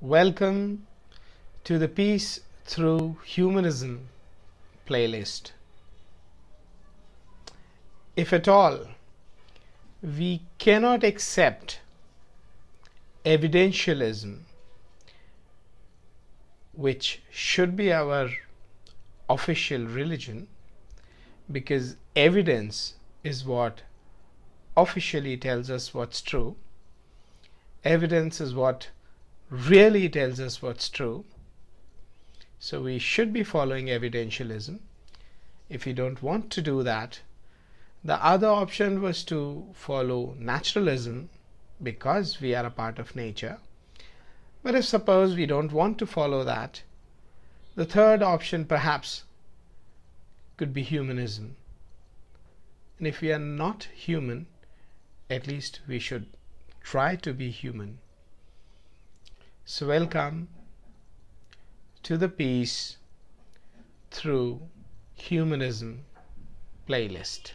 Welcome to the Peace Through Humanism playlist. If at all, we cannot accept evidentialism, which should be our official religion, because evidence is what officially tells us what's true. Evidence is what really tells us what's true. So we should be following evidentialism. If you don't want to do that, the other option was to follow naturalism because we are a part of nature. But if suppose we don't want to follow that, the third option perhaps could be humanism. And if we are not human, at least we should try to be human. So, welcome to the Peace Through Humanism playlist.